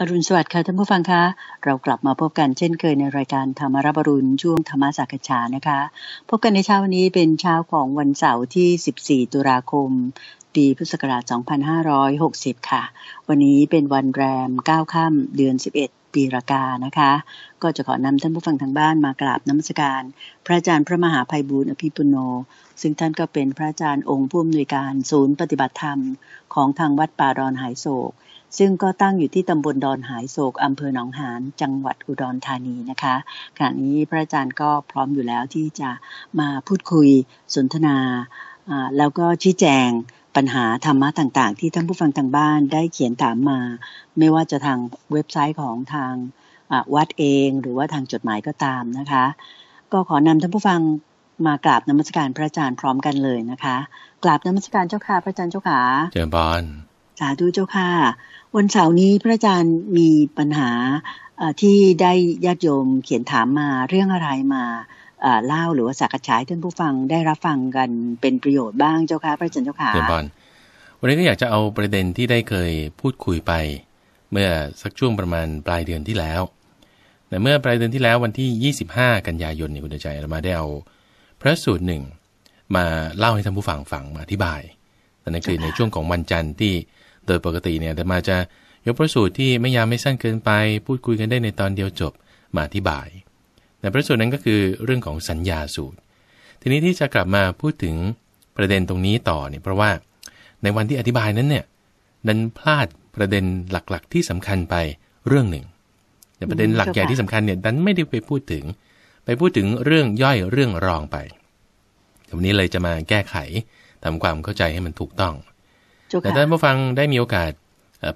อรุณสวัสดิ์ค่ะท่านผู้ฟังคะเรากลับมาพบกันเช่นเคยในรายการธรรมรับรุณช่วงธรรมสักฉานะคะ พบกันในเช้าวันนี้เป็นเช้าของวันเสาร์ที่ 14 ตุลาคมปีพุทธศักราช 2560 ค่ะ วันนี้เป็นวันแรม 9 ค่ำเดือน 11 ปีรากา นะคะ ก็จะขอนำท่านผู้ฟังทางบ้านมากราบน้ำสการ พระอาจารย์พระมหาภัยบูร์อภิปุโน ซึ่งท่านก็เป็นพระอาจารย์องค์ผู้อำนวยการศูนย์ปฏิบัติธรรม ของทางวัดป่าดอนหายโศกซึ่งก็ตั้งอยู่ที่ตำบลดอนหายโศก อำเภอหนองหานจังหวัดอุดรธานีนะคะขณะนี้พระอาจารย์ก็พร้อมอยู่แล้วที่จะมาพูดคุยสนทนาแล้วก็ชี้แจงปัญหาธรรมะต่าง ๆ ที่ท่านผู้ฟังทางบ้านได้เขียนถามมา ไม่ว่าจะทางเว็บไซต์ของทางวัดเองหรือว่าทางจดหมายก็ตามนะคะ ก็ขอนำท่านผู้ฟังมากราบนมัสการพระอาจารย์พร้อมกันเลยนะคะ กราบนมัสการเจ้าค่ะพระอาจารย์เจ้าค่ะเจ้าบานสาธุเจ้าค่ะ วันเสาร์นี้พระอาจารย์มีปัญหาที่ได้ญาติโยมเขียนถามมาเรื่องอะไรมาเล่าหรือว่าสักฉายท่านผู้ฟังได้รับฟังกันเป็นประโยชน์บ้างเจ้าค่ะพระอาจารย์เจ้าค่ะเดบอนวันนี้ก็อยากจะเอาประเด็นที่ได้เคยพูดคุยไปเมื่อสักช่วงประมาณปลายเดือนที่แล้วแต่เมื่อปลายเดือนที่แล้ววันที่ 25 กันยายนเนี่ยคุณใจเรามาได้เอาพระสูตรหนึ่งมาเล่าให้ท่านผู้ฟังฟังมาอธิบายแต่นั่นคือในช่วงของวันจันทร์ที่โดยปกติเนี่ยแต่มาจะยกพระสูตรที่ไม่ยาวไม่สั้นเกินไปพูดคุยกันได้ในตอนเดียวจบมาอธิบายแต่พระสูตรนั้นก็คือเรื่องของสัญญาสูตรทีนี้ที่จะกลับมาพูดถึงประเด็นตรงนี้ต่อเนี่ยเพราะว่าในวันที่อธิบายนั้นเนี่ยดันพลาดประเด็นหลักๆ ที่สำคัญไปเรื่องหนึ่ง แต่ประเด็นหลักใหญ่ที่สำคัญเนี่ยดันไม่ได้ไปพูดถึงไปพูดถึงเรื่องย่อยเรื่องรองไป วันนี้เลยจะมาแก้ไขทำความเข้าใจให้มันถูกต้องแต่ท่านผู้ฟังได้มีโอกาส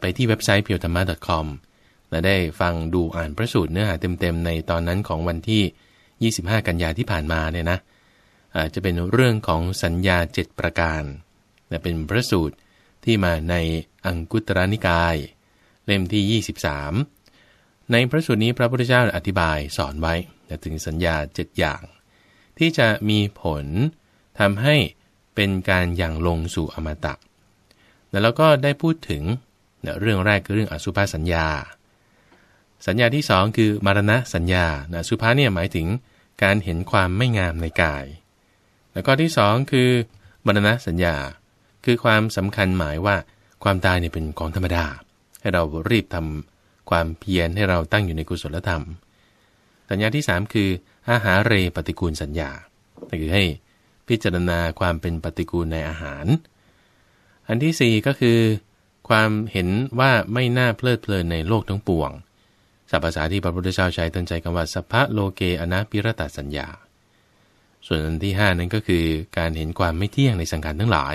ไปที่เว็บไซต์ p พียวธรรมะ c o m และได้ฟังดูอ่านพระสูตรเนื้อหาเต็มๆ ในตอนนั้นของวันที่ 25 กันยาที่ผ่านมาเนี่ยนะจะเป็นเรื่องของสัญญา 7 ประการ และเป็นพระสูตรที่มาในอังกุตรนิกาย เล่มที่ 23 ในพระสูตรนี้พระพุทธเจ้าอธิบายสอนไว้ถึงสัญญา 7 อย่าง ที่จะมีผลทำให้เป็นการอย่างลงสู่อมตะแล้วก็ได้พูดถึงเรื่องแรกคือเรื่องอสุภาสัญญา สัญญาที่ 2 คือมารณะสัญญาอสุภาเนี่ยหมายถึงการเห็นความไม่งามในกาย แล้วก็ที่2คือมรณะสัญญา คือความสำคัญหมายว่าความตายเนี่ยเป็นของธรรมดา ให้เรารีบทำความเพียรให้เราตั้งอยู่ในกุศลธรรมสัญญาที่ 3 คือ อาหารเรปฏิกูลสัญญาคือให้พิจารณาความเป็นปฏิกูลในอาหารอันที่4ก็คือความเห็นว่าไม่น่าเพลิดเพลินในโลกทั้งปวงสัพภาษาที่พระพุทธเจ้าใช้ตั้งใจคำว่าสัพพะโลเกอนะปิรตสัญญา ส่วนอันที่ 5 นั้นก็คือ การเห็นความไม่เที่ยงในสังขารทั้งหลาย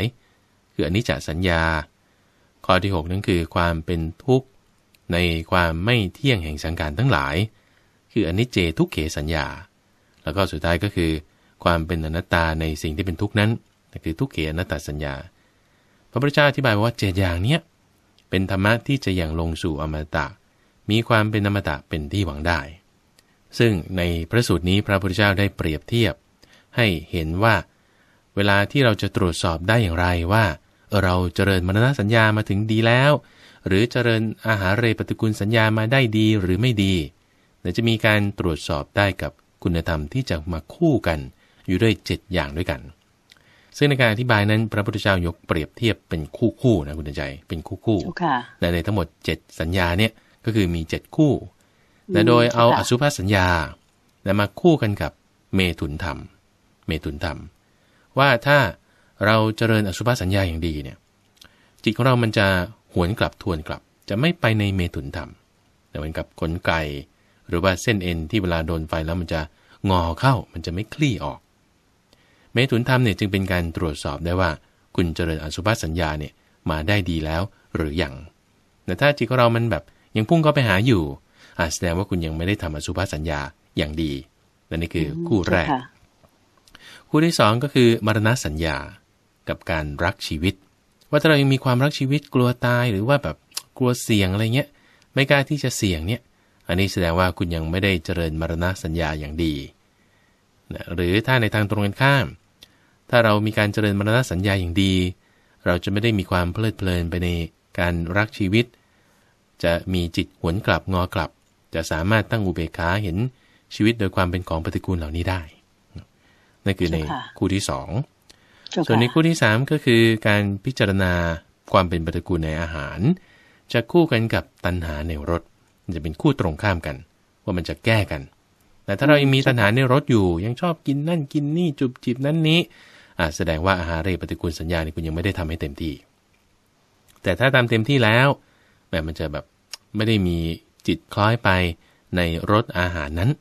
คืออนิจจสัญญา ข้อที่6นั้นคือ ความเป็นทุกข์ในความไม่เที่ยงแห่งสังขารทั้งหลาย คืออนิจเจทุกเขสัญญา แล้วก็สุดท้ายก็คือ ความเป็นอนัตตาในสิ่งที่เป็นทุกข์นั้นคือทุกเขอนัตตาสัญญาพระพุทธเจ้าอธิบายว่าเจ็ดอย่างเนี้ยเป็นธรรมะที่จะอย่างลงสู่อมตะ มีความเป็นอมตะเป็นที่หวังได้ ซึ่งในพระสูตรนี้พระพุทธเจ้าได้เปรียบเทียบ ให้เห็นว่า เวลาที่เราจะตรวจสอบได้อย่างไรว่า เราเจริญมรณสัญญามาถึงดีแล้ว หรือเจริญอาหารเรปฏิกุลสัญญามาได้ดีหรือไม่ดีจะมีการตรวจสอบได้กับคุณธรรมที่จะมาคู่กันอยู่ด้วย7อย่างด้วยกันซึ่งในการอธิบายนั้นพระพุทธเจ้ายกเปรียบเทียบเป็นคู่คู่นะคุณใจเป็นคู่คู่ในทั้งหมด 7 สัญญาเนี่ยก็คือมี7คู่และโดยเอาอสุภสัญญาแล้วมาคู่กันกับเมตุนธรรม เมตุนธรรมว่าถ้าเราเจริญอสุภสัญญาอย่างดีเนี่ยจิตของเรามันจะหวนกลับทวนกลับ จะไม่ไปในเมตุนธรรมแต่เหมือนกับขนไก่หรือว่าเส้นเอ็นที่เวลาโดนไฟแล้วมันจะงอเข้ามันจะไม่คลี่ออกเมถุนธรรมเนี่ยจึงเป็นการตรวจสอบได้ว่า คุณเจริญอสุภสัญญาเนี่ยมาได้ดีแล้วหรืออยังแต่ถ้าจิตของเรามันแบบยังพุ่งเข้าไปหาอยู่ อาจแสดงว่าคุณยังไม่ได้ทำอสุภสัญญาอย่างดีนั่นี่คือคู่แรก คู่ที่สองก็คือ มรณะสัญญากับการรักชีวิต ว่าถ้าเรายังมีความรักชีวิตกลัวตายหรือว่าแบบกลัวเสี่ยงอะไรเงี้ยไม่กล้าที่จะเสี่ยงเนี่ยอันนี้แสดงว่าคุณยังไม่ได้เจริญมรณะสัญญาอย่างดีนะหรือถ้าในทางตรงกันข้ามถ้าเรามีการเจริญมรณสัญญาอย่างดี เราจะไม่ได้มีความเพลิดเพลินไปในการรักชีวิต จะมีจิตหวนกลับ งอกลับ จะสามารถตั้งอุเบกขาเห็นชีวิตโดยความเป็นของปฏิกูลเหล่านี้ได้ นั่นคือในคู่ที่สอง ส่วนในคู่ที่สามก็คือการพิจารณาความเป็นปฏิกูลในอาหารจะคู่กันกับตัณหาในรสจะเป็นคู่ตรงข้ามกัน ว่ามันจะแก้กัน แต่ถ้าเรายังมีตัณหาในรสอยู่ ยังชอบกินนั่นกินนี่จุบจิบนั้นนี้อาจแสดงว่าอาหารเรปฏิกูลสัญญาเนี่ยคุณยังไม่ได้ทำให้เต็มที่ แต่ถ้าทำเต็มที่แล้ว แบบมันจะแบบไม่ได้มีจิตคล้อยไปในรสอาหารนั้น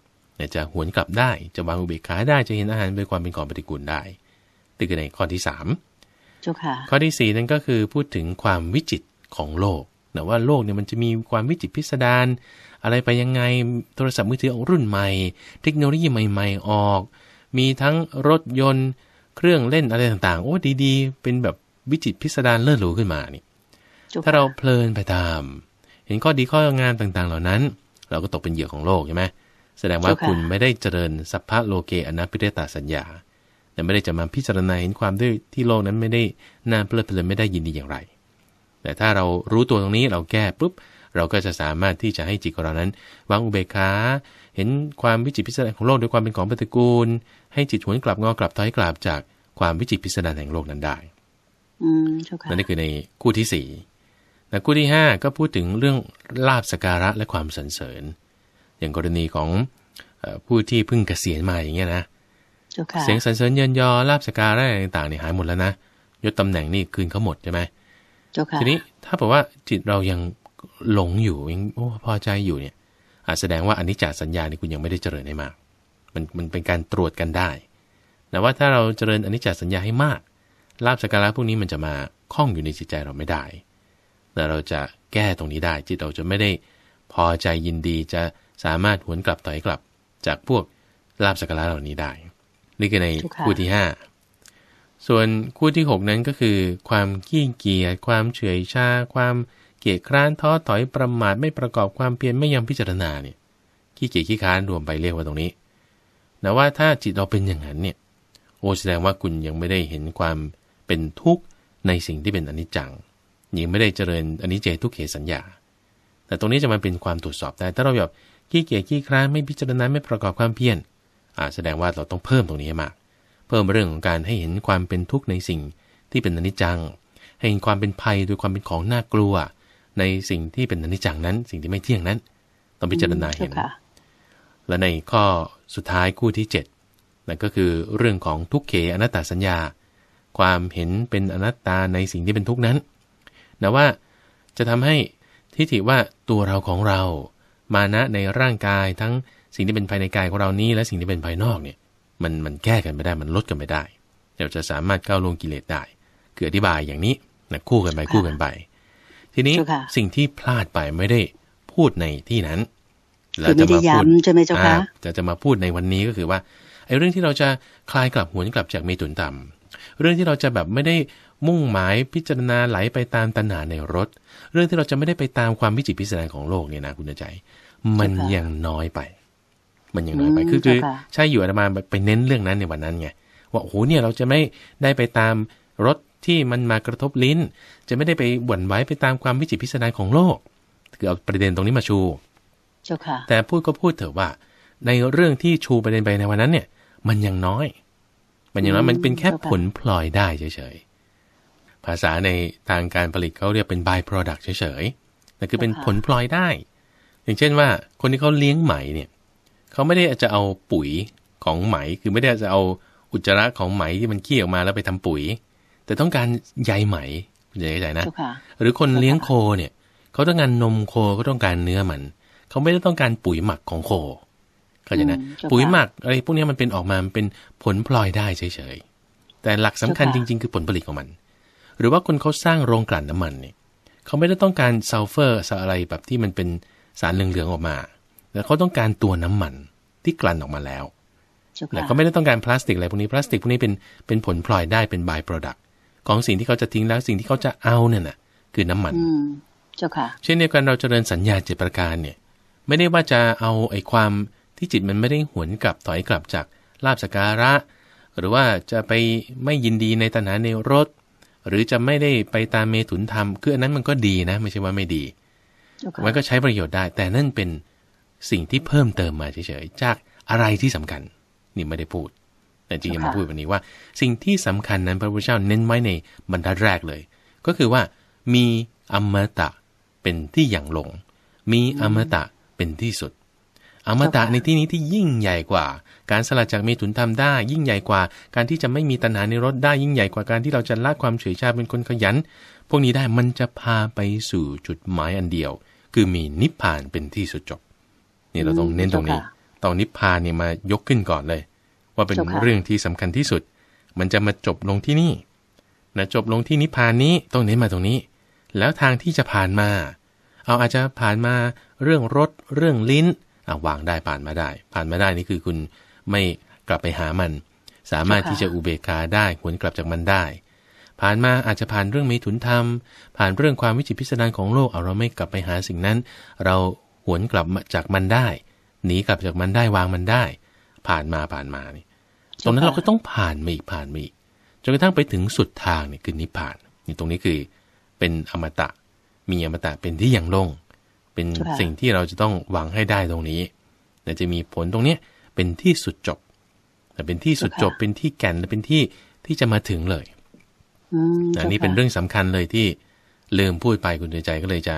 จะหวนกลับได้จะวางอุเบกขาได้จะเห็นอาหารด้วยความเป็นของปฏิกูลได้ตี่คในข้อที่สามข้อที่สี่นั่นก็คือพูดถึงความวิจิตของโลกนะว่าโลกเนี่ยมันจะมีความวิจิตพิสดาร อะไรไปยังไง โทรศัพท์มือถือออกรุ่นใหม่ เทคโนโลยีใหม่ ๆออก มีทั้งรถยนต์เครื่องเล่นอะไรต่างๆโอ้ดีๆ เป็นแบบวิจิตพิสดารเลิศหรูขึ้นมานี่ถ้าเราเพลินไปตาม เห็นข้อดีข้องานต่างๆเหล่านั้น เราก็ตกเป็นเหยื่อของโลกใช่ไหมแสดงว่าคุณไม่ได้เจริญสัพพะโลเกอนาพิเรตาสัญญาแต่ไม่ได้จะมาพิจารณาเห็นความด้วยที่โลกนั้นไม่ได้น่าเพลิดเพลินไม่ได้ยินดีอย่างไร แต่ถ้าเรารู้ตัวตรงนี้เราแก้ปุ๊บ เราก็จะสามารถที่จะให้จิตของเรานั้นวางอุเบกขาเห็นความวิจิตพิสดารของโลกด้วยความเป็นของปฏิกูล ให้จิตหวนกลับงอกลับถอยกลับจากความวิจิตพิสดารแห่งโลกนั้นได้นั่นคือในคู่ที่สี่แต่คู่ที่ห้าก็พูดถึงเรื่องลาบสการะและความสรรเสริญ อย่างกรณีของผู้ที่เพิ่งเกษียณมาอย่างเงี้ยนะเสียงสรรเสริญเยินยอลาบสการะต่างๆนี่หายหมดแล้วนะ ยศตำแหน่งนี่คืนเขาหมดใช่ไหมทีนี้ถ้าบอกว่าจิตเรายังหลงอยู่ยังพอใจอยู่เนี่ยอาแสดงว่าอนิจจสัญญาเนี่ยคุณยังไม่ได้เจริญให้มาก มันมันเป็นการตรวจกันได้ แต่ว่าถ้าเราเจริญอนิจจสัญญาให้มากลาบสการะพวกนี้มันจะมาคล้องอยู่ในจิตใจเราไม่ได้แต่เราจะแก้ตรงนี้ได้ จิตเราจะไม่ได้ พอใจยินดีจะสามารถหวนกลับต่อยกลับจากพวกลาบสการะเหล่านี้ได้ นี่คือในคู่ที่ห้าส่วนคู่ที่6นั้นก็คือ ความขี้เกียจความเฉยชาความเกียจคร้านท้อถอยประมาทไม่ประกอบความเพียรไม่ยังพิจารณาเนี่ยขี้เกียจขี้ค้านรวมไปเรียกว่าตรงนี้ นะว่าถ้าจิตเราเป็นอย่างนั้นเนี่ย โอแสดงว่าคุณยังไม่ได้เห็นความเป็นทุกข์ในสิ่งที่เป็นอนิจจังยังไม่ได้เจริญอนิจเจทุกเขสัญญาแต่ตรงนี้จะมาเป็นความตรวจสอบได้ ถ้าเราแบบขี้เกียจขี้คร้านไม่พิจารณาไม่ประกอบความเพียร อ่าแสดงว่าเราต้องเพิ่มตรงนี้มากเพิ่มเรื่องของการให้เห็นความเป็นทุกข์ในสิ่งที่เป็นอนิจจังให้เห็นความเป็นภัยโดยความเป็นของน่ากลัวในสิ่งที่เป็นอนิจจังนั้น สิ่งที่ไม่เที่ยงนั้น ต้องพิจารณาเห็นและในข้อสุดท้ายคู่ที่7นั่นก็คือเรื่องของทุกเขอนัตตาสัญญา ความเห็นเป็นอนัตตาในสิ่งที่เป็นทุกนั้นนะว่าจะทำให้ทิฏฐิว่าตัวเราของเรามานะในร่างกาย ทั้งสิ่งที่เป็นภายในกายของเรานี้ และสิ่งที่เป็นภายนอกเนี่ย มันมันแก้กันไม่ได้มันลดกันไม่ได้เราจะสามารถก้าวลงกิเลสได้คืออธิบายอย่างนี้นะคู่กันไปคู่กันไปทีนี้สิ่งที่พลาดไปไม่ได้พูดในที่นั้น เราจะมาพูดจะไม่เจ้าคะจะจะมาพูดในวันนี้ก็คือว่าไอ้เรื่องที่เราจะคลายกลับหวนกลับจากมีตุนต่ำ เรื่องที่เราจะแบบไม่ได้มุ่งหมายพิจารณาไหลไปตามตัณหาในรถ เรื่องที่เราจะไม่ได้ไปตามความวิจิตพิสดารของโลกเนี่ยนะคุณใจ มันยังน้อยไป มันยังน้อยไปคือคือ ใช่อยู่อาตมาไปเน้นเรื่องนั้นในวันนั้นไงว่าโอ้โหเนี่ยเราจะไม่ได้ไปตามรถที่มันมากระทบลิ้นจะไม่ได้ไปหวนไหวไปตามความวิจิตพิสดารของโลก คือเอาประเด็นตรงนี้มาชูเจ้าค่ะแต่พูดก็พูดเถอะว่า ในเรื่องที่ชูประเด็นไปในวันนั้นเนี่ยมันยังน้อย มันยังน้อยมันเป็นแค่ผลพลอยได้เฉยๆ ภาษาในทางการผลิตเขาเรียกเป็น by product เฉยๆแต่คือเป็นผลพลอยได้ อย่างเช่นว่าคนที่เขาเลี้ยงไหมเนี่ยเขาไม่ได้จะเอาปุ๋ยของไหม คือไม่ได้จะเอาอุจจาระของไหมที่มันเคี้ออกมาแล้วไปทำปุ๋ยแต่ต้องการใยไหมคุณจะเข้าใจนะหรือคนเลี้ยงโคเนี่ยเขาต้องการนมโคก็ต้องการเนื้อมัน เขาไม่ได้ต้องการปุ๋ยหมักของโคเข้าใจนะปุ๋ยหมักอะไรพวกนี้มันเป็นออกมาเป็นผลพลอยได้เฉยๆ แต่หลักสำคัญจริงๆ คือผลผลิตของมัน หรือว่าคนเขาสร้างโรงกลั่นน้ามันเนี่ยเขาไม่ได้ต้องการซัลเฟอร์อะไรแบบที่มันเป็นสารเหลืองๆออกมาแต่เขาต้องการตัวน้ำมันที่กลั่นออกมาแล้วแเขาไม่ได้ต้องการพลาสติกอะไรพวกนี้พลาสติกพวกนี้เป็นเป็นผลพลอยได้เป็นบายโปรดักของสิ่งที่เขาจะทิ้งแล้วสิ่งที่เขาจะเอาเนี่ยนะคือน้ำมันเจ้าค่ะเช่นเดียวกันเราจเจริญสัญญาเจตประการเนี่ย ไม่ได้ว่าจะเอาไอ้ความที่จิต มันไม่ได้หวนกลับถอยกลับจากลาบสการะ หรือว่าจะไปไม่ยินดีในตนาในรถหรือจะไม่ได้ไปตามเมถุนธรรมคืออันนั้นมันก็ดีนะ ไม่ใช่ว่าไม่ดี okay. มันก็ใช้ประโยชน์ได้ แต่นั่นเป็นสิ่งที่เพิ่มเติมมาเฉยๆจากอะไรที่สำคัญนี่ไม่ได้พูดแต่จริงๆมาพูดวันนี้ว่าสิ่งที่สำคัญนั้นพระพุทธเจ้าเน้นไว้ในบรรทัดแรกเลย ก็คือว่า มีอมตะเป็นที่อย่างลง มีอมตะเป็นที่สุด อมตะในที่นี้ที่ยิ่งใหญ่กว่า การสลัดจากมีถุนทำได้ยิ่งใหญ่กว่า การที่จะไม่มีตัณหาในรถได้ยิ่งใหญ่กว่าการที่เราจะละความเฉยชาเป็นคนขยันพวกนี้ได้มันจะพาไปสู่จุดหมายอันเดียว คือมีนิพพานเป็นที่สุดจบนี่เราต้องเน้นตรงนี้ ตอนนิพพานเนี่ยมายกขึ้นก่อนเลยว่าเป็นเรื่องที่สำคัญที่สุด มันจะมาจบลงที่นี่นะจบลงที่นิพพานนี้ต้องเน้นมาตรงนี้ แล้วทางที่จะผ่านมา เอาอาจจะผ่านมาเรื่องรถ เรื่องลิ้นอาวางได้ผ่านมาได้ ผ่านมาได้นี่คือคุณไม่กลับไปหามัน สามารถที่จะอุเบกขาได้หวนกลับจากมันได้ ผ่านมาอาจจะผ่านเรื่องมีถุนธรรมผ่านเรื่องความวิจิตพิสดารของโลกเอาเราไม่กลับไปหาสิ่งนั้น เราหวนกลับจากมันได้หนีกลับจากมันได้วางมันได้ผ่านมาผ่านมานี่ตรงนั้นเราก็ต้องผ่านมาอีกผ่านมาอีกจนกระทั่งไปถึงสุดทางนี่คือนิพพาน นี่ตรงนี้คือเป็นอมตะ มีอมตะเป็นที่ยังลง เป็นสิ่งที่เราจะต้องหวังให้ได้ตรงนี้แต่จะมีผลตรงเนี้ยเป็นที่สุดจบ แต่เป็นที่สุดจบ เป็นที่แก่นและเป็นที่ที่จะมาถึงเลยอันนี้เป็นเรื่องสำคัญเลยที่ลืมพูดไปคุณใจก็เลยจะ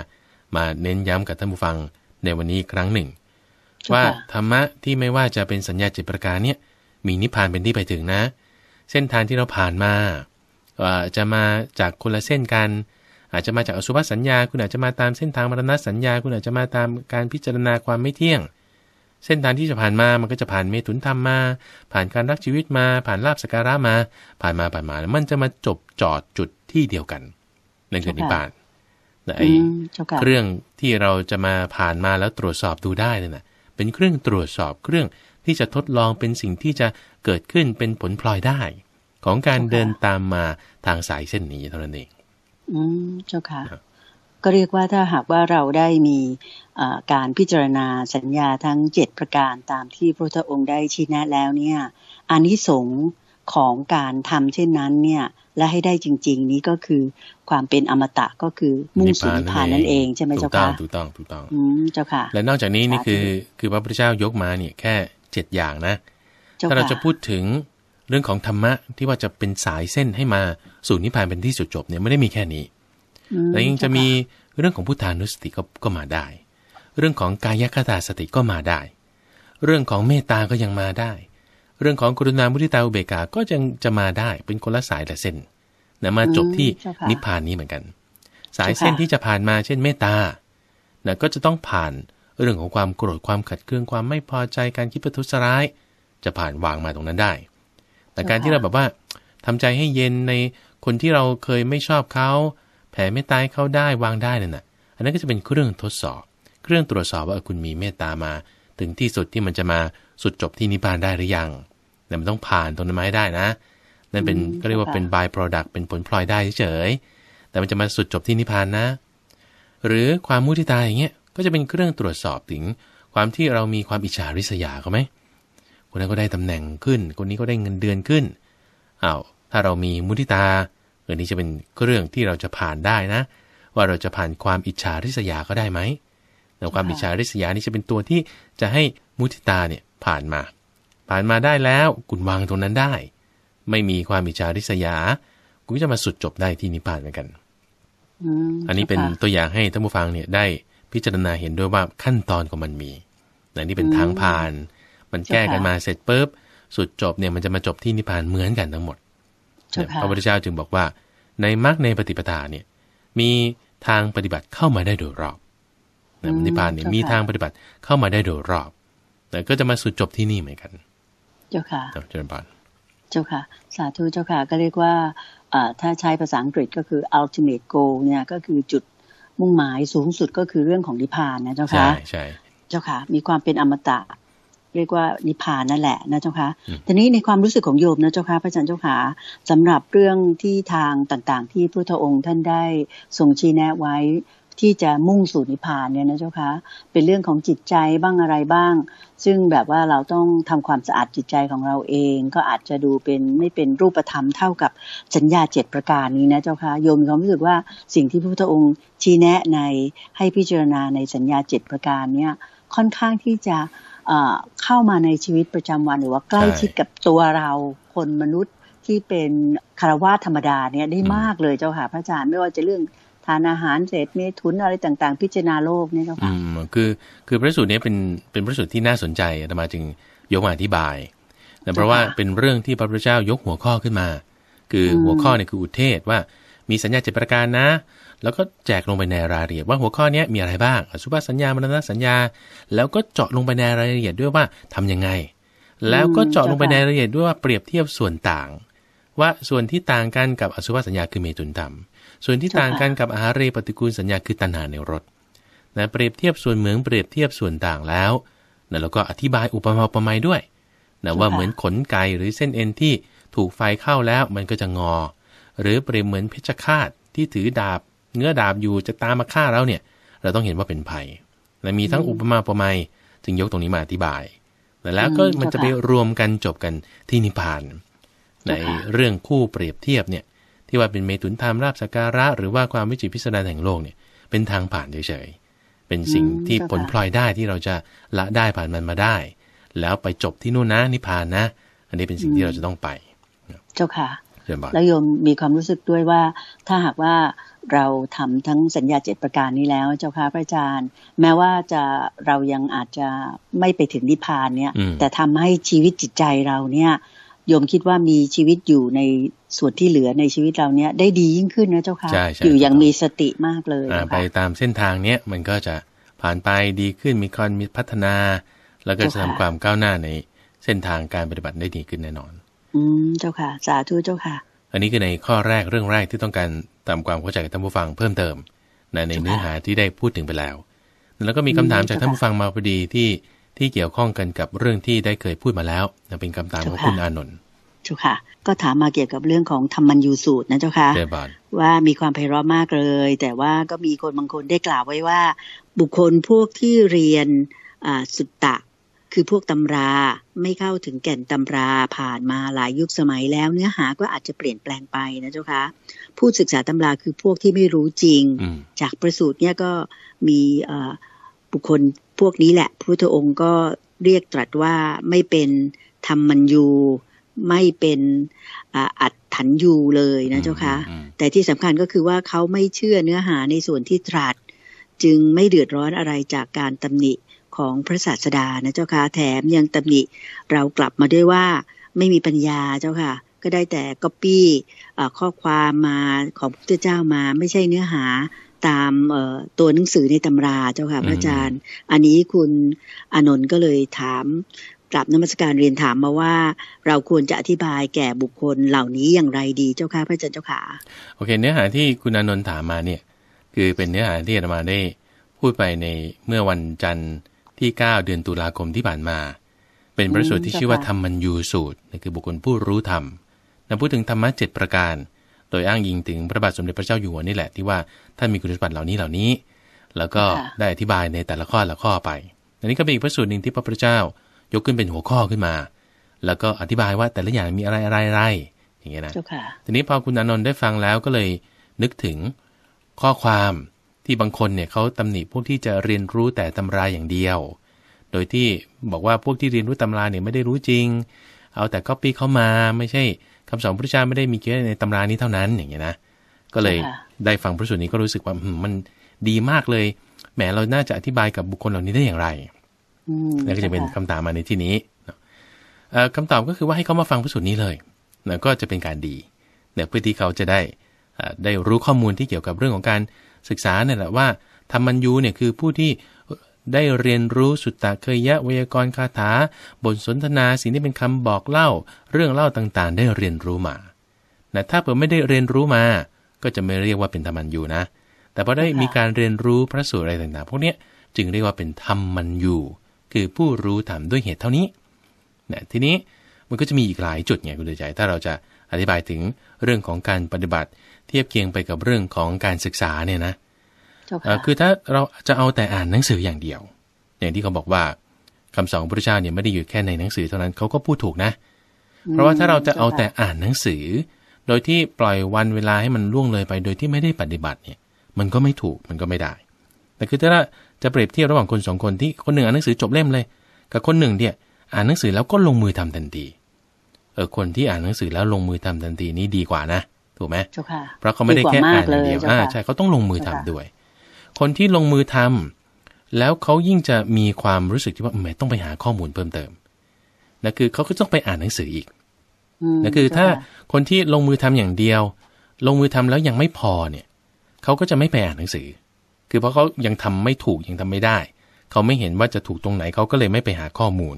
มาเน้นย้ำกับท่านผู้ฟังในวันนี้ครั้งหนึ่งว่าธรรมะที่ไม่ว่าจะเป็นสัญญาจิตประการเนี่ยมีนิพพานเป็นที่ไปถึงนะ เส้นทางที่เราผ่านมาจะมาจากคนละเส้นกัน อาจจะมาจากอสุภสัญญาคุณอาจจะมาตามเส้นทางมรณะสัญญาคุณอาจจะมาตามการพิจารณาความไม่เที่ยง เส้นทางที่จะผ่านมา มันก็จะผ่านเมตุนธรรมมา ผ่านการรักชีวิตมา ผ่านลาบสการะมา ผ่านมาผ่านมามันจะมาจบจอดจุดที่เดียวกันนั่นคือนิพพานไอ้เรื่องที่เราจะมาผ่านมาแล้วตรวจสอบดูได้เน่ยนะเป็นเครื่องตรวจสอบเครื่องที่จะทดลองเป็นสิ่งที่จะเกิดขึ้นเป็นผลพลอยได้ ของการเดินตามมาทางสายเส้นนี้เท่านั้นเองอืมเจ้าค่ะก็เรียกว่าถ้าหากว่าเราได้มีการพิจารณาสัญญาทั้งเจ็ดประการตามที่พระพุทธองค์ได้ชี้แนะแล้วเนี่ยอันนี้สงของการทำเช่นนั้นเนี่ย และให้ได้จริง ๆนี้ก็คือ ความเป็นอมตะก็คือ มุ่งสู่นิพพานนั่นเอง ใช่ไหมเจ้าค่ะถูกต้องถูกต้อง อืมเจ้าค่ะ และนอกจากนี้นี่คือคือ พระพุทธเจ้ายกมาเนี่ยแค่เจ็ดอย่างนะ ถ้าเราจะพูดถึงเรื่องของธรรมะ ที่ว่าจะเป็นสายเส้นให้มาสู่นิพพานเป็นที่สุดจบเนี่ยไม่ได้มีแค่นี้แต่ยังจะมีเรื่องของพุทธานุสติก็ก็มาได้ เรื่องของกายคตาสติก็มาได้ เรื่องของเมตตาก็ยังมาได้เรื่องของกรุณามุทิตาอุเบกขาก็ยังจะมาได้ เป็นคนละสายแต่เส้นนะมาจบที่นิพพานนี้เหมือนกัน สายเส้นที่จะผ่านมาเช่นเมตตานะก็จะต้องผ่านเรื่องของความโกรธความขัดเคืองความไม่พอใจการคิดประทุษร้าย จะผ่านวางมาตรงนั้นได้ แต่การที่เราแบบว่าทำใจให้เย็นในคนที่เราเคยไม่ชอบเขาแผ่เมตตาให้เขาได้วางได้นั่นน่ะ อันนั้นก็จะเป็นเครื่องทดสอบ เครื่องตรวจสอบว่าคุณมีเมตตามาถึงที่สุดที่มันจะมาสุดจบที่นิพพานได้หรือยัง แต่มันต้องผ่านตรงนั้นมาให้ได้นะนั่นเป็นก็เรียกว่าเป็นยโปรดักต์เป็นผลพลอยได้เฉยแต่มันจะมาสุดจบที่นิพพานนะ หรือความมุทิตาอย่างเงี้ยก็จะเป็นเครื่องตรวจสอบถึงความที่เรามีความอิจฉาริษยาเขาไหมคนนั้นก็ได้ตำแหน่งขึ้น คนนี้ก็ได้เงินเดือนขึ้นอา้าวถ้าเรามีมุทิตาเรื่องนี้จะเป็นเรื่องที่เราจะผ่านได้นะ ว่าเราจะผ่านความอิจฉาริษยาก็ได้ไหมแต่ความอิจฉาริษยานี่จะเป็นตัวที่จะให้มุทิตาเนี่ยผ่านมาผ่านมาได้แล้วคุณวางตรงนั้นได้ ไม่มีความอิจฉาริษยาคุณก็จะมาสุดจบได้ที่นิพพานเหมือนกันอันนี้เป็นตัวอย่างให้ท่านผู้ฟังเนี่ยได้พิจารณาเห็นด้วยว่าขั้นตอนของมันมีแต่นี่เป็นทางผ่าน มันแก้กันมาเสร็จปุ๊บสุดจบเนี่ยมันจะมาจบที่นิพพานเหมือนกันทั้งหมดพระพุทธเจ้าจึงบอกว่า ในมรรคในปฏิปทาเนี่ยมีทางปฏิบัติเข้ามาได้โดยรอบนะนิพพานเนี่ยมีทางปฏิบัติเข้ามาได้โดยรอบ แต่ก็จะมาสุดจบที่นี่เหมือนกัน เจ้าค่ะเจริญพรเจ้าค่ะ สาธุเจ้าค่ะ ก็เรียกว่าถ้าใช้ภาษาอังกฤษก็คือ ultimate goal เนี่ยก็คือจุดมุ่งหมายสูงสุดก็คือเรื่องของนิพพานนะเจ้าค่ะใช่ใช่เจ้าค่ะ มีความเป็นอมตะ เรียกว่านิพพานนั่นแหละนะเจ้าค่ะทีนี้ในความรู้สึกของโยมนะเจ้าค่ะพระอาจารย์เจ้าค่ะสำหรับเรื่องที่ทางต่างๆ ที่พระพุทธองค์ท่านได้ทรงชี้แนะไว้ที่จะมุ่งสู่นิพพานเนี่ยนะเจ้าคะเป็นเรื่องของจิตใจบ้างอะไรบ้าง ซึ่งแบบว่าเราต้องทำความสะอาดจิตใจของเราเอง ก็อาจจะดูเป็นไม่เป็นรูปธรรมเท่ากับสัญญาเจ็ดประการนี้นะเจ้าคะโยมมีความรู้สึกว่าสิ่งที่พระพุทธองค์ชี้แนะในให้พิจารณาในสัญญาเจ็ดประการเนี่ยค่อนข้างที่จะเข้ามาในชีวิตประจำวัน หรือว่าใกล้ชิดกับตัวเราคนมนุษย์ที่เป็นคารวะธรรมดาเนี่ยได้มากเลยเจ้าค่ะพระอาจารย์ไม่ว่าจะเรื่องทานอาหารเศษเมถุนอะไรต่างๆ พิจารณาโลกนี่เจ้าค่ะอืมคือคือพระสูตรนี้เป็นเป็นพระสูตรที่น่าสนใจธรรมาจึงยกมาอธิบาย แต่เพราะว่าเป็นเรื่องที่พระพุทธเจ้ายกหัวข้อขึ้นมา คือหัวข้อเนี่ยคืออุเทศว่ามีสัญญาเจตประการนะ แล้วก็แจกลงไปในรายละเอียดว่าหัวข้อนี้มีอะไรบ้างสุภาษสัญญามรณะสัญญา แล้วก็เจาะลงไปในรายละเอียดด้วยว่าทํำยังไง แล้วก็เจาะลงไปในรายละเอียดด้วยว่าเปรียบเทียบส่วนต่างว่าส่วนที่ต่างกันกับอสุภสัญญาคือเมตุนธรรมส่วนที่ต่างกันกับอาหารเรปฏิกูลสัญญาคือตัณหาในรสนะเปรียบเทียบส่วนเหมืองเปรียบเทียบส่วนต่างแล้วนะแล้วก็อธิบายอุปมาอุปไมยด้วยนะว่าเหมือนขนไก่หรือเส้นเอ็นที่ถูกไฟเข้าแล้วมันก็จะงอ หรือเปรียบเหมือนเพชฌฆาตที่ถือดาบเงื้อดาบอยู่จะตามมาฆ่าเราเนี่ยเราต้องเห็นว่าเป็นภัย และมีทั้งอุปมาอุปไมยจึงยกตรงนี้มาอธิบาย แล้วก็มันจะไปรวมกันจบกันที่นิพพานในเรื่องคู่เปรียบเทียบเนี่ย ที่ว่าเป็นเมตุนธรรมราบสการะ หรือว่าความวิจิตพิสดารแห่งโลกเนี่ยเป็นทางผ่านเฉยๆเป็นสิ่งที่ผลพลอยได้ที่เราจะละได้ผ่านมันมาได้ แล้วไปจบที่นู่นนะนิพพานนะ อันนี้เป็นสิ่งที่เราจะต้องไปเจ้าค่ะ แล้วโยมมีความรู้สึกด้วยว่า ถ้าหากว่าเราทำทั้งสัญญาเจ็ดประการนี้แล้วเจ้าค่ะพระอาจารย์แม้ว่าจะเรายังอาจจะไม่ไปถึงนิพพานเนี่ย แต่ทำให้ชีวิตจิตใจเราเนี่ยโยมคิดว่ามีชีวิตอยู่ในส่วนที่เหลือในชีวิตเราเนี้ยได้ดียิ่งขึ้นนะเจ้าค่ะอยู่อย่างมีสติมากเลยไปตามเส้นทางเนี้ยมันก็จะผ่านไปดีขึ้น มีคอนมมีพัฒนา แล้วก็จะทำความก้าวหน้าในเส้นทางการปฏิบัติได้ดีขึ้นแน่นอน อืมเจ้าค่ะ สาธุเจ้าค่ะ อันนี้คือในข้อแรกเรื่องแรกที่ต้องการตามความเข้าใจกับท่านผู้ฟังเพิ่มเติมนในเนื้อหาที่ได้พูดถึงไปแล้ว แล้วก็มีคำถามจากท่านผู้ฟังมาพอดีที่ที่เกี่ยวข้องกันกับเรื่องที่ได้เคยพูดมาแล้วเป็นคำถามของคุณอานนท์เจ้าค่ะ ก็ถามมาเกี่ยวกับเรื่องของธรรมัญยูสูตรนะเจ้าค่ะว่ามีความไพเราะมากเลย แต่ว่าก็มีคนบางคนได้กล่าวไว้ว่า บุคคลพวกที่เรียนสุตตะ คือพวกตำราไม่เข้าถึงแก่นตำราผ่านมาหลายยุคสมัยแล้ว เนื้อหาก็อาจจะเปลี่ยนแปลงไปนะเจ้าคะผู้ศึกษาตำราคือพวกที่ไม่รู้จริงจากประสูตรเนี่ยก็มีุคคลพวกนี้แหละพุทธองค์ก็เรียกตรัสว่าไม่เป็นธรรมมัญยูไม่เป็นอัดถันยูเลยนะเจ้าคะแต่ที่สำคัญก็คือว่าเขาไม่เชื่อเนื้อหาในส่วนที่ตรัส จึงไม่เดือดร้อนอะไรจากการตำหนิของพระศาสดานะเจ้าคะแถมยังตำหนิเรากลับมาด้วยว่าไม่มีปัญญาเจ้าค่ะ ก็ได้แต่ก๊อปปี้ข้อความมาของพระเจ้ามาไม่ใช่เนื้อหาตามตัวหนังสือในตำราเจ้าค่ะพระอาจารย์ อันนี้คุณอนนท์ก็เลยถามกลับนมัสการเรียนถามมาว่าเราควรจะอธิบายแก่บุคคลเหล่านี้อย่างไรดีเจ้าค่ะพระอาจารย์เจ้าค่ะโอเคเนื้อหาที่คุณอนนท์ถามมาเนี่ยคือเป็นเนื้อหาที่อาจมาได้พูดไปในเมื่อวันจันทร์ที่ 9 เดือนตุลาคมที่ผ่านมา เป็นพระสูตรที่ชื่อว่าธรรมัญยูสูตรน่คือบุคคลผู้รู้ธรรมนะพูดถึงธรรมะเจ็ดประการโดยอ้างยิงถึงพระบาทสมเด็จพระเจ้าอยู่หัวนี่แหละที่ว่าท่านมีคุณสมบัติเหล่านี้เหล่านี้ แล้วก็ได้อธิบายในแต่ละข้อละข้อไป อันนี้ก็เป็นอีกพระสูตรหนึ่งที่พระพุทธเจ้า ยกขึ้นเป็นหัวข้อขึ้นมา แล้วก็อธิบายว่าแต่ละอย่างมีอะไรอะไรอะไรอย่างเงี้ยนะทีนี้พอคุณอนนท์ได้ฟังแล้วก็เลยนึกถึงข้อความที่บางคนเนี่ยเขาตำหนิพวกที่จะเรียนรู้แต่ตำราอย่างเดียว โดยที่บอกว่าพวกที่เรียนรู้ตำราเนี่ยไม่ได้รู้จริง เอาแต่ก็ปี้เข้ามาไม่ใช่คำสอนพระเจ้าไม่ได้มีแค่ในตำรานี้เท่านั้นอย่างเงี้ยนะก็เลยได้ฟังพระสูตรนี้ก็รู้สึกว่ามันดีมากเลยแหมเราน่าจะอธิบายกับบุคคลเหล่านี้ได้อย่างไรนั่นก็จะเป็นคำถามมาในที่นี้คำตอบก็คือว่าให้เขามาฟังพระสูตรนี้เลยนะก็จะเป็นการดีเนี่ยเพื่อที่เขาจะได้ได้รู้ข้อมูลที่เกี่ยวกับเรื่องของการศึกษาเนี่ยแหละว่าธรรมัญยูเนี่ยคือผู้ที่ได้เรียนรู้สุตตะเคยยะวยากรคาถาบทสนทนาสิ่งที่เป็นคำบอกเล่า เรื่องเล่าต่างๆ ได้เรียนรู้มาแต่ถ้าเผื่อไม่ได้เรียนรู้มา ก็จะไม่เรียกว่าเป็นธรรมัญยูนะ แต่พอได้มีการเรียนรู้ พระสูตรอะไรต่างๆพวกนี้จึงเรียกว่าเป็นธรรมัญยูคือผู้รู้ธรรมด้วยเหตุเท่านี้นะทีนี้มันก็จะมีอีกหลายจุดไงคุณเดชใจ ถ้าเราจะอธิบายถึงเรื่องของการปฏิบัติ เทียบเคียงไปกับเรื่องของการศึกษาเนี่ยนะคือถ้าเราจะเอาแต่อ่านหนังสืออย่างเดียว อย่างที่เขาบอกว่า คำสอนพระเจ้าเนี่ยไม่ได้อยู่แค่ในหนังสือเท่านั้นเขาก็พูดถูกนะ เพราะว่าถ้าเราจะเอาแต่อ่านหนังสือ โดยที่ปล่อยวันเวลาให้มันล่วงเลยไป โดยที่ไม่ได้ปฏิบัติเนี่ย มันก็ไม่ถูกมันก็ไม่ได้แต่คือถ้าจะเปรียบเทียบระหว่างคนสองคนที่คนหนึ่งอ่านหนังสือจบเล่มเลย กับคนหนึ่งเนี่ย อ่านหนังสือแล้วก็ลงมือทำทันทีเออคนที่อ่านหนังสือแล้วลงมือทำทันทีนี้ดีกว่านะถูกไหมเพราะเขาไม่ได้แค่อ่านอย่างเดียวอ่าใช่เขาต้องลงมือทำด้วยคนที่ลงมือทำแล้วเขายิ่งจะมีความรู้สึกที่ว่าแหมต้องไปหาข้อมูลเพิ่มเติมนะคือเขาก็ต้องไปอ่านหนังสืออีกนะคือถ้าคนที่ลงมือทำอย่างเดียว ลงมือทำแล้วยังไม่พอเนี่ยเขาก็จะไม่ไปอ่านหนังสือ คือเพราะเขายังทำไม่ถูกยังทำไม่ได้เขาไม่เห็นว่าจะถูกตรงไหนเขาก็เลยไม่ไปหาข้อมูล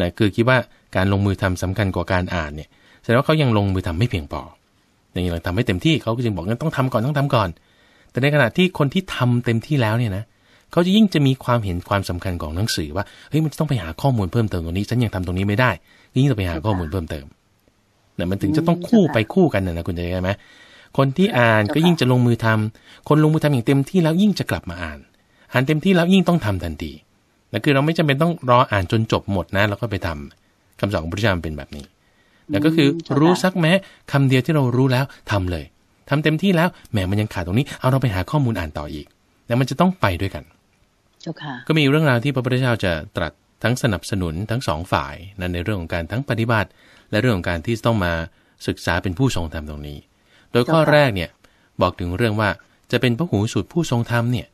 นะคือคิดว่าการลงมือทำสำคัญกว่าการอ่านเนี่ยแสดงว่าเขายังลงมือทำไม่เพียงพออย่างนี้เราทำไม่เต็มที่เขาก็จึงบอกงั้นต้องทำก่อนต้องทำก่อนแต่ในขณะที่คนที่ทำเต็มที่แล้วเนี่ยนะเขาจะยิ่งจะมีความเห็นความสำคัญของหนังสือว่าเฮ้ยมันต้องไปหาข้อมูลเพิ่มเติมตรงนี้ฉันยังทำตรงนี้ไม่ได้ยิ่งจะไปหาข้อมูลเพิ่มเติมเนี่ยมันถึงจะต้องคู่ไปคู่กันนะคุณจะได้ไหมคนที่อ่านก็ยิ่งจะลงมือทำ คนลงมือทำอย่างเต็มที่แล้วยิ่งจะกลับมาอ่านอ่านเต็มที่แล้วยิ่งต้องทำทันทีนต่คือเราไม่จำเป็นต้องรออ่านจนจบหมดนะ แล้วก็ไปทำคำสอนของพระเจ้าเป็นแบบนี้แต่ก็คือรู้สักแม้ คำเดียวที่เรารู้แล้วทำเลยทำเต็มที่แล้วแหมมันยังขาดตรงนี้ เอาเราไปหาข้อมูลอ่านต่ออีก แล้วมันจะต้องไปด้วยกัน ก็มีเรื่องราวที่พระพุทธเจ้าจะตรัสทั้งสนับสนุนทั้งสองฝ่าย นั้นในเรื่องของการทั้งปฏิบัติ และเรื่องของการที่ต้องมาศึกษาเป็นผู้ทรงธรรมตรงนี้ โดยข้อแรกเนี่ยบอกถึงเรื่องว่าจะเป็นพระหูสูตรผู้ทรงธรรมเนี่ย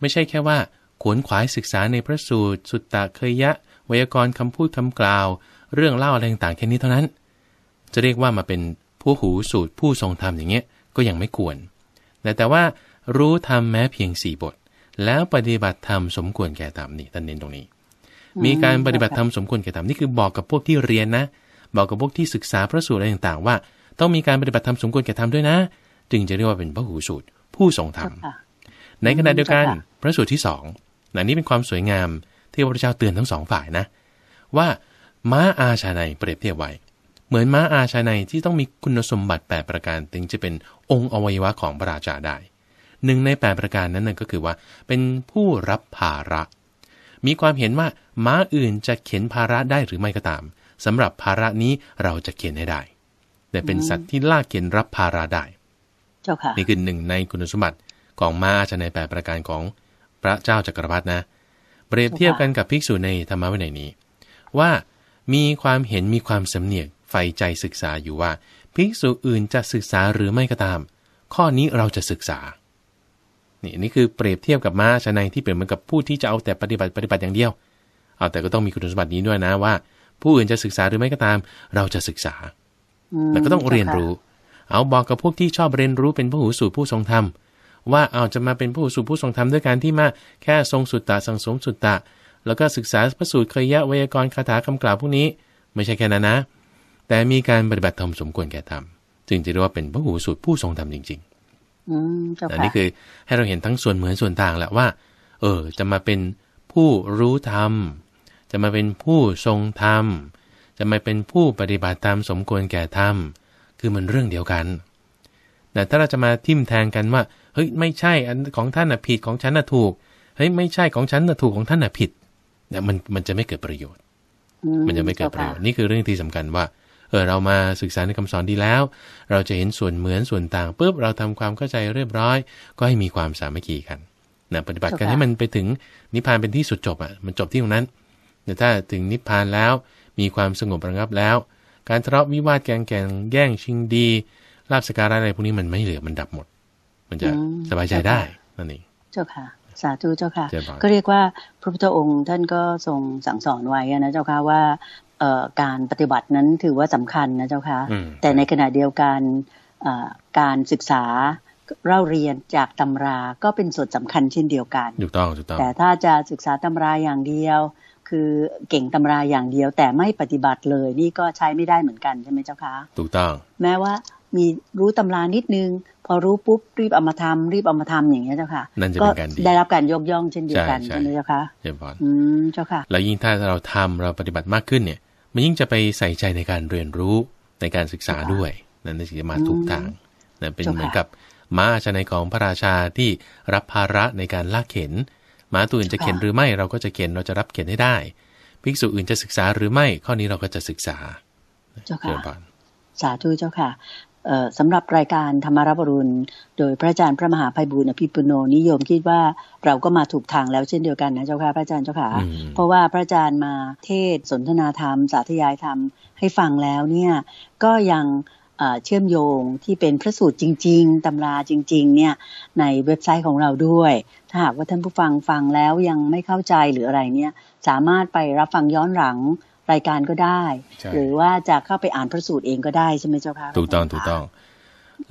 ไม่ใช่แค่ว่าขวนขวายศึกษาในพระสูตรสุตตะเคยยะไวยากรณ์คำพูดคำกล่าว เรื่องเล่าอะไรต่างๆแค่นี้เท่านั้น จะเรียกว่ามาเป็นผู้หูสูตรผู้ทรงธรรมอย่างเงี้ยก็ยังไม่ควร แต่แต่ว่า รู้ธรรมแม้เพียงสี่บท แล้วปฏิบัติธรรมสมควรแก่ธรรมนี่ท่านเน้นตรงนี้ มีการปฏิบัติธรรมสมควรแก่ธรรมนี่คือบอกกับพวกที่เรียนนะ บอกกับพวกที่ศึกษาพระสูตรอะไรต่าง ๆ ว่า ต้องมีการปฏิบัติธรรมสมควรแก่ธรรมด้วยนะ จึงจะเรียกว่าเป็นพระหูสูตรผู้ทรงธรรม ในขณะเดียวกันพระสูตรที่สองนันนี้เป็นความสวยงาม ที่พระพุทธเจ้าเตือนทั้งสองฝ่ายนะ ว่า ม้าอาชาในเปรียบเทียบไว้เหมือนม้าอาชาในที่ต้องมีคุณสมบัติ 8 ประการถึงจะเป็นองค์อวัยวะของพระราชาได้ หนึ่งใน8ประการนั้นก็คือว่า เป็นผู้รับภาระ มีความเห็นว่าม้าอื่นจะเข็นภาระได้หรือไม่ก็ตาม สำหรับภาระนี้เราจะเข็นได้ได้ แต่เป็นสัตว์ที่ลากเข็นรับภาระได้ เจ้าค่ะ นี่คือหนึ่งในคุณสมบัติของม้าอาชาในแปประการของพระเจ้าจักรพรรดินะ เปรียบเทียบกันกับภิกษุในธรรมะวินัยนี้ ว่ามีความเห็นมีความสำเนียกใฝ่ใจศึกษาอยู่ว่าภิกษุอื่นจะศึกษาหรือไม่ก็ตาม ข้อนี้เราจะศึกษา นี่นี่คือเปรียบเทียบกับม้าชนัยที่เปรียบเหมือนกับผู้ที่จะเอาแต่ปฏิบัติปฏิบัติอย่างเดียว เอาแต่ก็ต้องมีคุณสมบัตินี้ด้วยนะว่า ผู้อื่นจะศึกษาหรือไม่ก็ตาม เราจะศึกษา แล้วก็ต้องเรียนรู้ เอาบอกกับพวกที่ชอบเรียนรู้เป็นผู้หูสูรผู้ทรงธรรม ว่าเอาจะมาเป็นผู้หูสูรผู้ทรงธรรมด้วยการที่มาแค่ทรงสุตตะสังสมสุตตะ แล้วก็ศึกษาพระสูตรเคยยะไวยากรณ์คาถาคำกล่าวพวกนี้ ไม่ใช่แค่นั้นนะแต่มีการปฏิบัติธรรมสมควรแก่ธรรมจึงจะเรียกว่าเป็นพระหูสูตรผู้ทรงธรรมจริงๆอันนี้คือให้เราเห็นทั้งส่วนเหมือนส่วนต่างแหละว่า เออ จะมาเป็นผู้รู้ธรรมจะมาเป็นผู้ทรงธรรม จะมาเป็นผู้ปฏิบัติธรรมสมควรแก่ธรรม คือมันเรื่องเดียวกัน แต่ถ้าเราจะมาทิมแทงกันว่าเฮ้ยไม่ใช่อันของท่านน่ะผิดของฉันน่ะถูกเฮ้ยไม่ใช่ของฉันน่ะถูกของท่านน่ะผิดเนี่ยมันมันจะไม่เกิดประโยชน์มันจะไม่เกิดประโยชน์นี่คือเรื่องที่สำคัญว่าเออเรามาศึกษาในคำสอนดีแล้ว เราจะเห็นส่วนเหมือนส่วนต่างปุ๊บเราทำความเข้าใจเรียบร้อย ก็ให้มีความสามัคคีกันนะปฏิบัติกันให้มันไปถึงนิพพานเป็นที่สุดจบอ่ะ มันจบที่ตรงนั้นแต่ถ้าถึงนิพพานแล้วมีความสงบระงับแล้ว การทะเลาะวิวาทแกงแกงแย่งชิงดีลาบสการะอะไรพวกนี้มันไม่เหลือมันดับหมด มันจะสบายใจได้นั่นเองเจ้าค่ะสาธุเจ้าค่ะ ก็เรียกว่าพระพุทธองค์ท่านก็ทรงสั่งสอนไว้นะเจ้าค่ะว่าการปฏิบัตินั้นถือว่าสำคัญนะเจ้าคะแต่ในขณะเดียวกันการศึกษาเล่าเรียนจากตำราก็เป็นส่วนสำคัญเช่นเดียวกันถูกต้องถูกต้อง แต่ถ้าจะศึกษาตำราอย่างเดียว คือเก่งตำราอย่างเดียว แต่ไม่ปฏิบัติเลยนี่ก็ใช้ไม่ได้เหมือนกันใช่ไหมเจ้าคะถูกต้อง แม้ว่ามีรู้ตำรานิดนึง พอรู้ปุ๊บรีบเอามาทำรีบเอามาทำอย่างนี้เจ้าค่ะนั่นจะเป็นการดีได้รับการยกย่องเช่นเดียวกันใช่ไหมเจ้าค่ะเจ้าพรอืมเจ้าค่ะแล้วยิ่งถ้าเราทำเราปฏิบัติมากขึ้นเนี่ยมันยิ่งจะไปใส่ใจในการเรียนรู้ในการศึกษาด้วย นั่นจึงจะมาถูกทางนั่นเป็นเหมือนกับม้าชนในของพระราชาที่รับภาระในการลากเข็นม้าตัวอื่นจะเข็นหรือไม่ เราก็จะเข็นเราจะรับเข็นให้ได้ภิกษุอื่นจะศึกษาหรือไม่ข้อนี้เราก็จะศึกษาเจ้าค่ะสาธุเจ้าค่ะสำหรับรายการธรรมรบรุณโดยพระอาจารย์พระมหาภัยบุญอภิปุโนนิยมคิดว่าเราก็มาถูกทางแล้วเช่นเดียวกันนะเจ้าค่ะพระอาจารย์เจ้าค่ะเพราะว่าพระอาจารย์มาเทศสนทนาธรรม สาธยายธรรมให้ฟังแล้วเนี่ยก็ยังเชื่อมโยงที่เป็นพระสูตรจริง ๆตำราจริงๆเนี่ยในเว็บไซต์ของเราด้วยถ้าหากว่าท่านผู้ฟังฟังแล้วยังไม่เข้าใจหรืออะไรเนี่ยสามารถไปรับฟังย้อนหลังรายการก็ได้หรือว่าจะเข้าไปอ่านพระสูตรเองก็ได้ใช่ไหมเจ้าคะถูกต้องถูกต้อง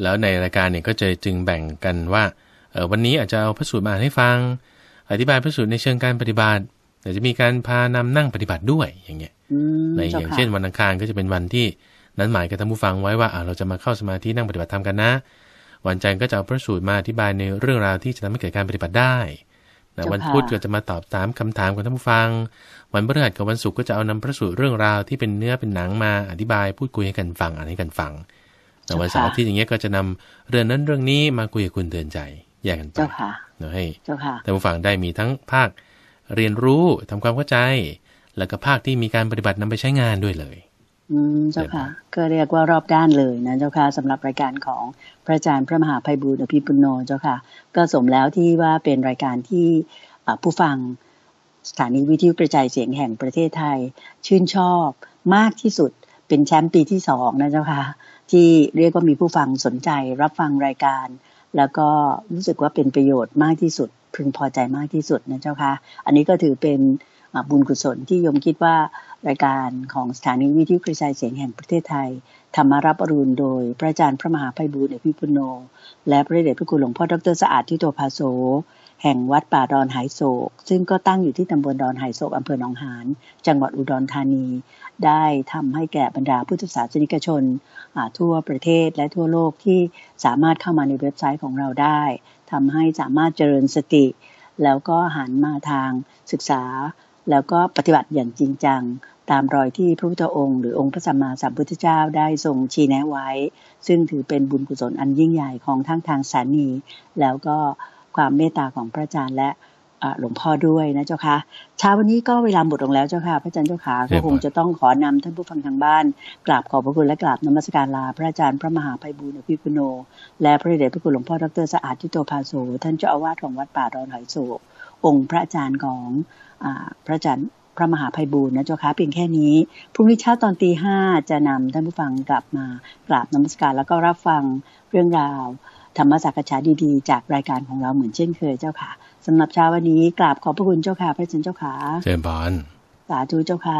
แล้วในรายการเนี่ยก็จะจึงแบ่งกันว่าเออวันนี้อาจจะเอาพระสูตรมาอ่านให้ฟัง อธิบายพระสูตรในเชิงการปฏิบัติแต่จะมีการพานำนั่งปฏิบัติด้วยอย่างเงี้ยในอย่างเช่นวันอังคารก็จะเป็นวันที่ นั้นหมายกับท่านผู้ฟังไว้ว่าเราจะมาเข้าสมาธินั่งปฏิบัติธรรมกันนะ วันจันทร์ก็จะเอาพระสูตรมาอธิบายในเรื่องราวที่จะทำให้เกิดการปฏิบัติได้นะวันพุธก็จะมาตอบตามคำถามของท่านผู้ฟัง วันพฤหัสกับวันศุกร์ก็จะเอานำพระสูตรเรื่องราวที่เป็นเนื้อเป็นหนังมาอธิบายพูดคุยให้กันฟังอ่านให้กันฟัง แต่วันเสาร์ที่อย่างเงี้ยก็จะนำเรื่องนั้นเรื่องนี้มาคุยกับคุณเตือนใจ แยกกันไปเนาะให้ท่านผู้ฟังได้มีทั้งภาคเรียนรู้ทำความเข้าใจ แล้วก็ภาคที่มีการปฏิบัตินำไปใช้งานด้วยเลยอืมเจ้าค่ะก็เรียกว่ารอบด้านเลยนะเจ้าค่ะสำหรับรายการของพระอาจารย์พระมหาภัยบู์อภิปุโนเจ้าค่ะก็สมแล้วที่ว่าเป็นรายการที่ผู้ฟังสถานีวิทยุกระจายเสียงแห่งประเทศไทย ชื่นชอบมากที่สุดเป็นแชมป์ปีที่สองนะเจ้าค่ะที่เรียกว่ามีผู้ฟังสนใจ รับฟังรายการ แล้วก็รู้สึกว่าเป็นประโยชน์มากที่สุด พึงพอใจมากที่สุดนะเจ้าค่ะอันนี้ก็ถือเป็นบุญกุศลที่ยมคิดว่ารายการของสถานีวิทยุกระจายเสียงแห่งประเทศไทยธรรมารับอรุณโดยพระอาจารย์พระมหาไพบูลอภิปุโน และพระเดชพระคุณหลวงพ่อดรสะอาดที่ตัวพาโซแห่งวัดป่าดอนหายโศก ซึ่งก็ตั้งอยู่ที่ตำบลดอนหายโศกอำเภอหนองหานจังหวัดอุดรธานี ได้ทำให้แก่บรรดาพุทธศาสนิกชนทั่วประเทศและทั่วโลกที่สามารถเข้ามาในเว็บไซต์ของเราได้ ทำให้สามารถเจริญสติ แล้วก็หันมาทางศึกษาแล้วก็ปฏิบัติอย่างจริงจัง ตามรอยที่พระพุทธองค์หรือองค์พระสัมมาสัมพุทธเจ้าได้ทรงชี้แนะไว้ ซึ่งถือเป็นบุญกุศลอันยิ่งใหญ่ของทั้งทางสานีแล้วก็ความเมตตาของพระอาจารย์และหลวงพ่อด้วยนะเจ้าค่ะ เช้าวันนี้ก็เวลาหมดลงแล้วเจ้าค่ะ พระอาจารย์เจ้าค่ะก็คงจะต้องขอนำท่านผู้ฟังทางบ้านกราบขอบพระคุณและกราบนมัสการลา พระอาจารย์ พระมหาภัยบูลอภิปุโน และพระเดชพระคุณหลวงพ่อดรสะอาดทิโตภาโสท่านเจ้าอาวาสของวัดป่าดอนหอยโศกองค์พระอาจารย์ของพระอาจารย์พระมหาภัยบูรณ์นะเจ้าคะเพียงแค่นี้พรุ่งนี้เช้าตอนตีห้าจะนำท่านผู้ฟังกลับมากราบนมัสการแล้วก็รับฟังเรื่องราว ธรรมสักชาดีๆ จากรายการของเราเหมือนเช่นเคยเจ้าค่ะสำหรับเช้าวันนี้กราบขอบพระคุณเจ้าค่ะพระร์เจ้าค่ะเจริญพรสาธุเจ้าค่ะ